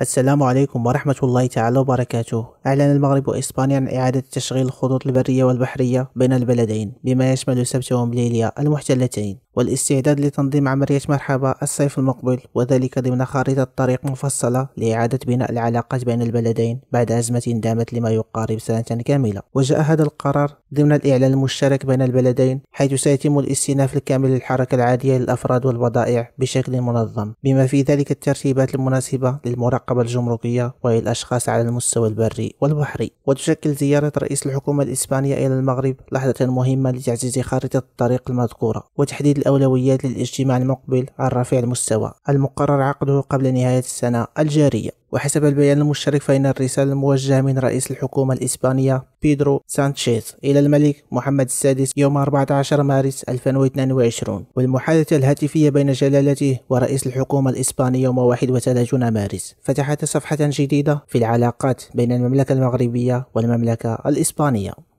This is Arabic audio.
السلام عليكم ورحمة الله تعالى وبركاته أعلن المغرب وإسبانيا عن إعادة تشغيل الخطوط البرية والبحرية بين البلدين بما يشمل سبت ومليليا المحتلتين والاستعداد لتنظيم عملية مرحبا الصيف المقبل وذلك ضمن خارطة طريق مفصلة لإعادة بناء العلاقات بين البلدين بعد أزمة دامت لما يقارب سنة كاملة وجاء هذا القرار ضمن الإعلان المشترك بين البلدين حيث سيتم الاستئناف الكامل للحركة العادية للأفراد والبضائع بشكل منظم بما في ذلك الترتيبات المناسبة للمراقبة الجمركية وهي الأشخاص على المستوى البري والبحري وتشكل زيارة رئيس الحكومة الإسبانية إلى المغرب لحظة مهمة لتعزيز خارطة الطريق المذكورة وتحديد الأولويات للاجتماع المقبل على رفيع المستوى المقرر عقده قبل نهاية السنة الجارية وحسب البيان المشترك فإن الرسالة الموجهة من رئيس الحكومة الإسبانية بيدرو سانشيز إلى الملك محمد السادس يوم 14 مارس 2022 والمحادثة الهاتفية بين جلالته ورئيس الحكومة الإسبانية يوم 31 مارس فتحت صفحة جديدة في العلاقات بين المملكة المغربية والمملكة الإسبانية